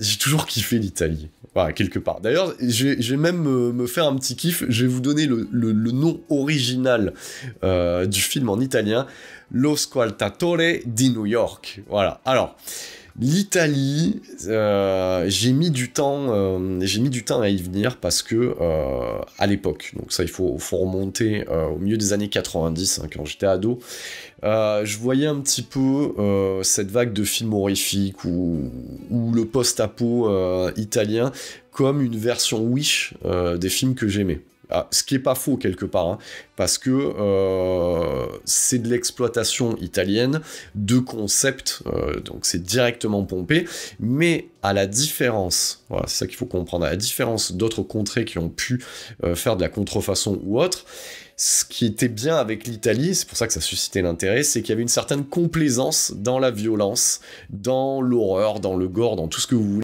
j'ai toujours kiffé l'Italie. Voilà, quelque part. D'ailleurs, je vais même euh, me, faire un petit kiff. Je vais vous donner le, nom original euh, du film en italien, Lo Squaltatore di New York. Voilà. Alors, L'Italie, euh, j'ai mis du temps, euh, j'ai mis du temps à y venir parce que euh, à l'époque, donc ça il faut, remonter au milieu des années 90 hein, quand j'étais ado, je voyais un petit peu cette vague de films horrifiques ou le post-apo italien comme une version Wish des films que j'aimais. Ah, ce qui est pas faux quelque part, hein, parce que euh, c'est de l'exploitation italienne de concept, euh, donc c'est directement pompé, mais à la différence, c'est ça qu'il faut comprendre, à la différence d'autres contrées qui ont pu euh, faire de la contrefaçon ou autre, ce qui était bien avec l'Italie, c'est pour ça que ça suscitait l'intérêt, c'est qu'il y avait une certaine complaisance dans la violence, dans l'horreur, dans le gore, dans tout ce que vous voulez.